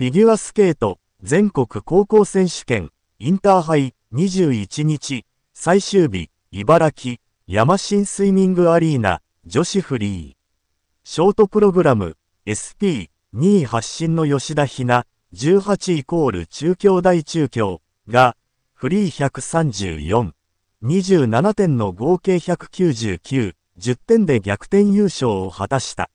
フィギュアスケート全国高校選手権インターハイ21日最終日茨城山新スイミングアリーナ女子フリーショートプログラム SP2 位発進の吉田ひな18イコール中京大中京がフリー13427点の合計199 10点で逆転優勝を果たした。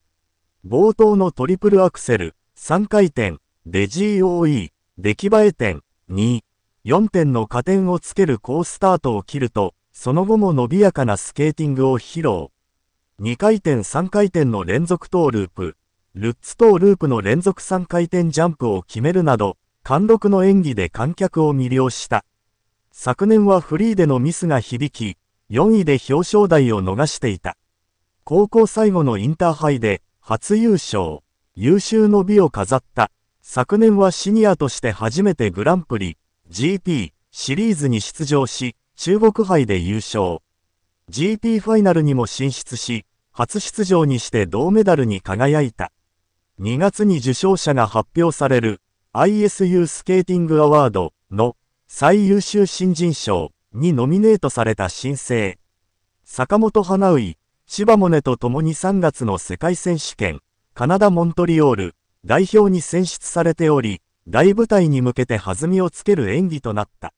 冒頭のトリプルアクセル、3回転、でー o e 出来栄え点2、4点の加点をつける高スタートを切ると、その後も伸びやかなスケーティングを披露。2回転3回転の連続等ループ、ルッツトーループの連続3回転ジャンプを決めるなど、貫禄の演技で観客を魅了した。昨年はフリーでのミスが響き、4位で表彰台を逃していた。高校最後のインターハイで初優勝、優秀の美を飾った。昨年はシニアとして初めてグランプリ、GP、シリーズに出場し、中国杯で優勝。GP ファイナルにも進出し、初出場にして銅メダルに輝いた。2月に受賞者が発表される ISU スケーティングアワードの最優秀新人賞にノミネートされた新星。坂本花井、千葉モネと共に3月の世界選手権、カナダ・モントリオール、代表に選出されており、大舞台に向けて弾みをつける演技となった。